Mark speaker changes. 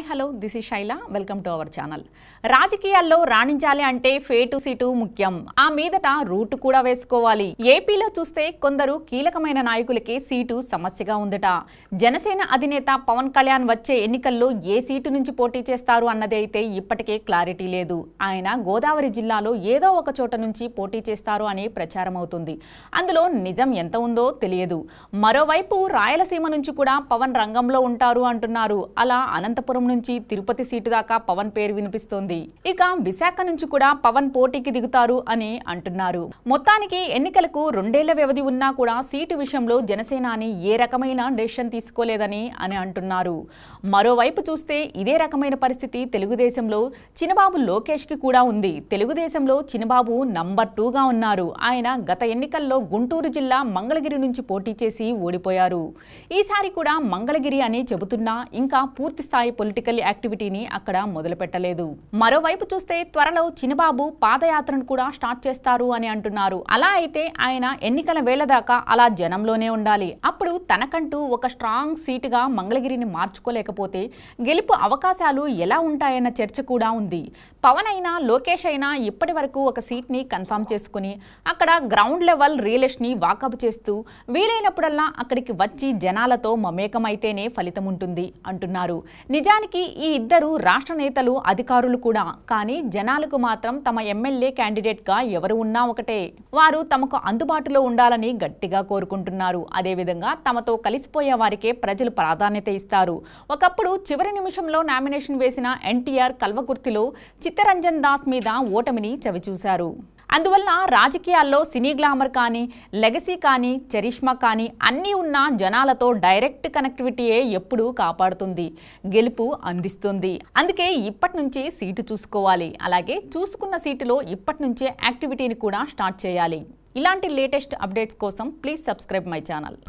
Speaker 1: hi hello this is Shaila welcome to our channel రాజకీయాల్లో రాణించాలి అంటే ఫేటు సీటు ముఖ్యం ఆ మీదట రూటు కూడా వేసుకోవాలి ఏపీలో చూస్తే కొందరు కీలకమైన నాయకులకే సీటు సమస్యగా ఉందట జనసేన అధినేత పవన్ కళ్యాణ్ వచ్చే ఎన్నికల్లో ఏ సీటు నుంచి పోటీ చేస్తారు అన్నది అయితే ఇప్పటికే క్లారిటీ లేదు ఆయన గోదావరి జిల్లాలో ఏదో ఒక చోట నుంచి పోటీ చేస్తారు అని ప్రచారం అవుతుంది అందులో నిజం ఎంత ఉందో తెలియదు మరోవైపు రాయలసీమ నుంచి కూడా పవన్ రంగంలో ఉంటారు అంటున్నారు అలా అనంతపురం నుంచి తిరుపతి సీటు దాకా పవన్ పేరు వినిపిస్తోంది ఇక విశాఖ నుంచి కూడా పవన్ పోటీకి దిగుతారు అని అంటున్నారు మొత్తానికి ఎన్నికలకు రెండేళ్ల వ్యవధి ఉన్నా కూడా సీటు విషయంలో జనసేన ఏ రకమైన డెసిషన్ తీసుకోలేదని అని అంటున్నారు మరోవైపు చూస్తే ఇదే రకమైన పరిస్థితి తెలుగుదేశంలో చిన్నబాబు కి కూడా ఉంది తెలుగుదేశంలో చిన్నబాబు నంబర్ టూగా ఉన్నారు ఆయన గత ఎన్నికల్లో గుంటూరు జిల్లా మంగళగిరి నుంచి పోటీ చేసి ఓడిపోయారు ఈసారి కూడా మంగళగిరి అని చెబుతున్నా ఇంకా స్థాయి పొలి పొలిటికల్ యాక్టివిటీని అక్కడ మొదలుపెట్టలేదు మరోవైపు చూస్తే త్వరలో చినబాబు పాదయాత్రను కూడా స్టార్ట్ చేస్తారు అని అంటున్నారు అలా అయితే ఆయన ఎన్నికల వేళ దాకా అలా జనంలోనే ఉండాలి అప్పుడు తనకంటూ ఒక స్ట్రాంగ్ సీటుగా మంగళగిరిని మార్చుకోలేకపోతే గెలుపు అవకాశాలు ఎలా ఉంటాయన్న చర్చ కూడా ఉంది పవన్ అయినా లోకేష్ అయినా ఇప్పటి వరకు ఒక సీట్ని కన్ఫర్మ్ చేసుకుని అక్కడ గ్రౌండ్ లెవెల్ రియలిస్ట్ని వాకప్ చేస్తూ వీలైనప్పుడల్లా అక్కడికి వచ్చి జనాలతో మమేకమైతేనే ఫలితం ఉంటుంది అంటున్నారు నిజానికి ఈ ఇద్దరు రాష్ట్ర నేతలు అధికారులు కూడా కానీ జనాలకు మాత్రం తమ ఎమ్మెల్యే క్యాండిడేట్గా ఎవరు ఉన్నా ఒకటే వారు తమకు అందుబాటులో ఉండాలని గట్టిగా కోరుకుంటున్నారు అదేవిధంగా తమతో కలిసిపోయే వారికే ప్రజలు ప్రాధాన్యత ఇస్తారు ఒకప్పుడు చివరి నిమిషంలో నామినేషన్ వేసిన ఎన్టీఆర్ కల్వకుర్తిలో చిత్తరంజన్ దాస్ మీద ఓటమిని చవిచూశారు అందువల్ల రాజకీయాల్లో సినీ గ్లామర్ కానీ లెగసీ కానీ చరిష్మా కానీ అన్నీ ఉన్న జనాలతో డైరెక్ట్ కనెక్టివిటీయే ఎప్పుడూ కాపాడుతుంది గెలుపు అందిస్తుంది అందుకే ఇప్పటి నుంచి సీటు చూసుకోవాలి అలాగే చూసుకున్న సీటులో ఇప్పటి నుంచే యాక్టివిటీని కూడా స్టార్ట్ చేయాలి ఇలాంటి లేటెస్ట్ అప్డేట్స్ కోసం ప్లీజ్ సబ్స్క్రైబ్ మై ఛానల్